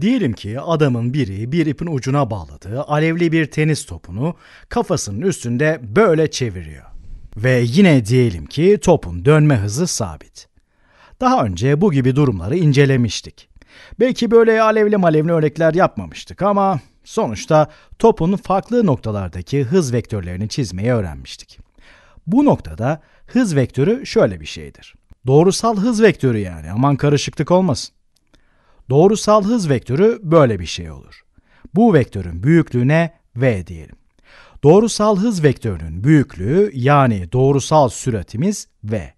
Diyelim ki adamın biri bir ipin ucuna bağladığı alevli bir tenis topunu kafasının üstünde böyle çeviriyor. Ve yine diyelim ki topun dönme hızı sabit. Daha önce bu gibi durumları incelemiştik. Belki böyle alevli malevli örnekler yapmamıştık ama sonuçta topun farklı noktalardaki hız vektörlerini çizmeyi öğrenmiştik. Bu noktada hız vektörü şöyle bir şeydir. Doğrusal hız vektörü yani aman karışıklık olmasın. Doğrusal hız vektörü böyle bir şey olur. Bu vektörün büyüklüğüne v diyelim. Doğrusal hız vektörünün büyüklüğü yani doğrusal süratimiz v.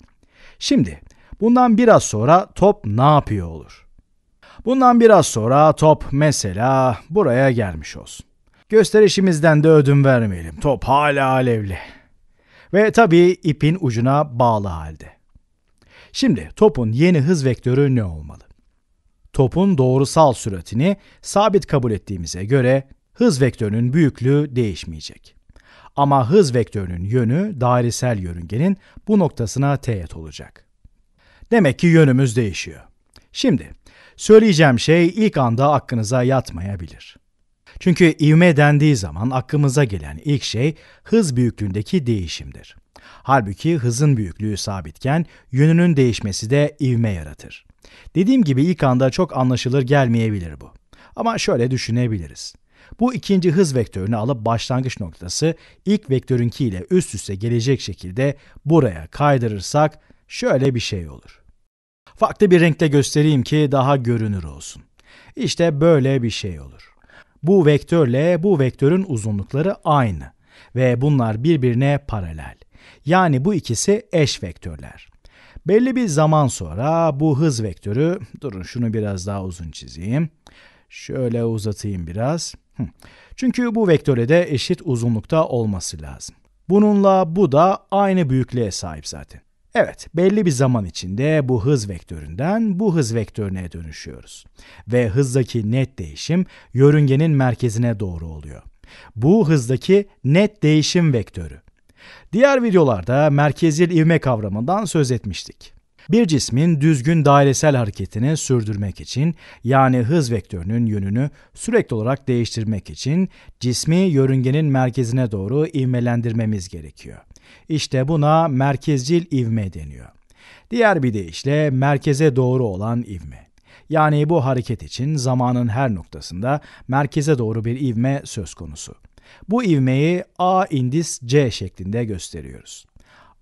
Şimdi bundan biraz sonra top ne yapıyor olur? Bundan biraz sonra top mesela buraya gelmiş olsun. Gösterişimizden de ödün vermeyelim. Top hala alevli. Ve tabii ipin ucuna bağlı halde. Şimdi topun yeni hız vektörü ne olmalı? topun doğrusal süratini sabit kabul ettiğimize göre hız vektörünün büyüklüğü değişmeyecek. Ama hız vektörünün yönü dairesel yörüngenin bu noktasına teğet olacak. Demek ki yönümüz değişiyor. Şimdi söyleyeceğim şey ilk anda aklınıza yatmayabilir. Çünkü ivme dendiği zaman aklımıza gelen ilk şey hız büyüklüğündeki değişimdir. Halbuki hızın büyüklüğü sabitken yönünün değişmesi de ivme yaratır. Dediğim gibi ilk anda çok anlaşılır gelmeyebilir bu. Ama şöyle düşünebiliriz. Bu ikinci hız vektörünü alıp başlangıç noktası ilk vektörünki ile üst üste gelecek şekilde buraya kaydırırsak şöyle bir şey olur. Farklı bir renkle göstereyim ki daha görünür olsun. İşte böyle bir şey olur. Bu vektörle bu vektörün uzunlukları aynı ve bunlar birbirine paralel. Yani bu ikisi eş vektörler. Belli bir zaman sonra bu hız vektörü, durun şunu biraz daha uzun çizeyim. Şöyle uzatayım biraz. Çünkü bu vektöre de eşit uzunlukta olması lazım. Bununla bu da aynı büyüklüğe sahip zaten. Evet, belli bir zaman içinde bu hız vektöründen bu hız vektörüne dönüşüyoruz. Ve hızdaki net değişim yörüngenin merkezine doğru oluyor. Bu hızdaki net değişim vektörü. Diğer videolarda merkezil ivme kavramından söz etmiştik. Bir cismin düzgün dairesel hareketini sürdürmek için yani hız vektörünün yönünü sürekli olarak değiştirmek için cismi yörüngenin merkezine doğru ivmelendirmemiz gerekiyor. İşte buna merkezcil ivme deniyor. Diğer bir deyişle merkeze doğru olan ivme. Yani bu hareket için zamanın her noktasında merkeze doğru bir ivme söz konusu. Bu ivmeyi A indis C şeklinde gösteriyoruz.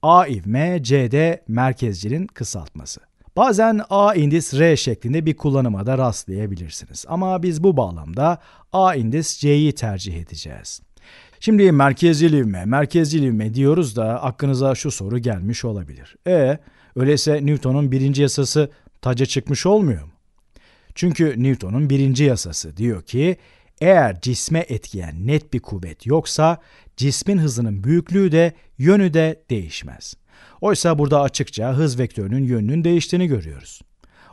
A ivme C'de merkezcinin kısaltması. Bazen A indis R şeklinde bir kullanıma da rastlayabilirsiniz. Ama biz bu bağlamda A indis C'yi tercih edeceğiz. Şimdi merkezcil ivme, merkezcil ivme diyoruz da aklınıza şu soru gelmiş olabilir. E öyleyse Newton'un birinci yasası taca çıkmış olmuyor mu? Çünkü Newton'un birinci yasası diyor ki eğer cisme etkileyen net bir kuvvet yoksa cismin hızının büyüklüğü de yönü de değişmez. Oysa burada açıkça hız vektörünün yönünün değiştiğini görüyoruz.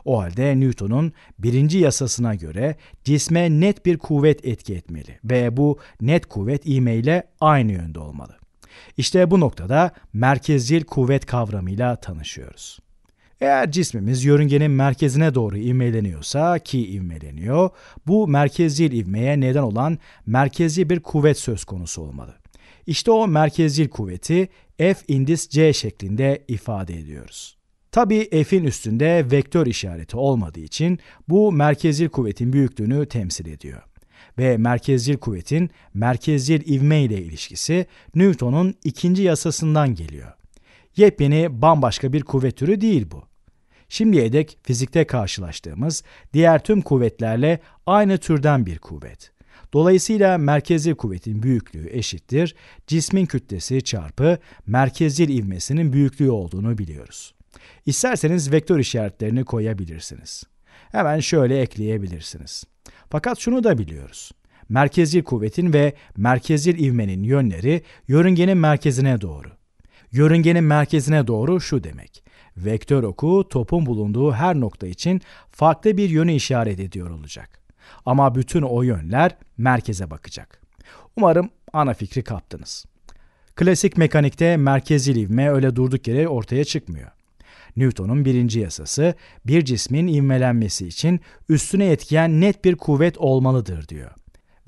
O halde Newton'un birinci yasasına göre cisme net bir kuvvet etki etmeli ve bu net kuvvet ivme ile aynı yönde olmalı. İşte bu noktada merkezcil kuvvet kavramıyla tanışıyoruz. Eğer cismimiz yörüngenin merkezine doğru ivmeleniyorsa ki ivmeleniyor, bu merkezil ivmeye neden olan merkezi bir kuvvet söz konusu olmalı. İşte o merkezil kuvveti F indis C şeklinde ifade ediyoruz. Tabi F'in üstünde vektör işareti olmadığı için bu merkezil kuvvetin büyüklüğünü temsil ediyor. Ve merkezil kuvvetin merkezil ivme ile ilişkisi Newton'un ikinci yasasından geliyor. Yepyeni bambaşka bir kuvvet türü değil bu. Şimdiye dek fizikte karşılaştığımız diğer tüm kuvvetlerle aynı türden bir kuvvet. Dolayısıyla merkezi kuvvetin büyüklüğü eşittir cismin kütlesi çarpı merkezil ivmesinin büyüklüğü olduğunu biliyoruz. İsterseniz vektör işaretlerini koyabilirsiniz. Hemen şöyle ekleyebilirsiniz. Fakat şunu da biliyoruz. Merkezil kuvvetin ve merkezil ivmenin yönleri yörüngenin merkezine doğru. Yörüngenin merkezine doğru şu demek. Vektör oku topun bulunduğu her nokta için farklı bir yönü işaret ediyor olacak. Ama bütün o yönler merkeze bakacak. Umarım ana fikri kaptınız. Klasik mekanikte merkezi ivme öyle durduk yere ortaya çıkmıyor. Newton'un birinci yasası bir cismin ivmelenmesi için üstüne etkiyen net bir kuvvet olmalıdır diyor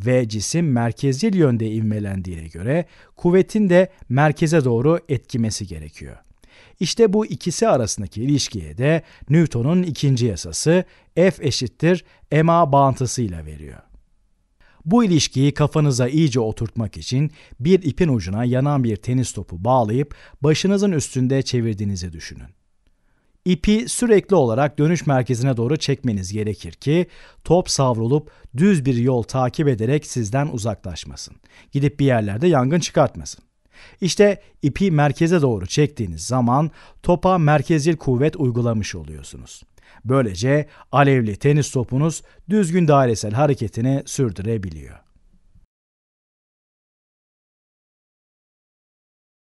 ve cisim merkezil yönde ivmelendiğine göre kuvvetin de merkeze doğru etkimesi gerekiyor. İşte bu ikisi arasındaki ilişkiye de Newton'un ikinci yasası F eşittir ma bağıntısıyla veriyor. Bu ilişkiyi kafanıza iyice oturtmak için bir ipin ucuna yanan bir tenis topu bağlayıp başınızın üstünde çevirdiğinizi düşünün. İpi sürekli olarak dönüş merkezine doğru çekmeniz gerekir ki top savrulup düz bir yol takip ederek sizden uzaklaşmasın. Gidip bir yerlerde yangın çıkartmasın. İşte ipi merkeze doğru çektiğiniz zaman topa merkezil kuvvet uygulamış oluyorsunuz. Böylece alevli tenis topunuz düzgün dairesel hareketini sürdürebiliyor.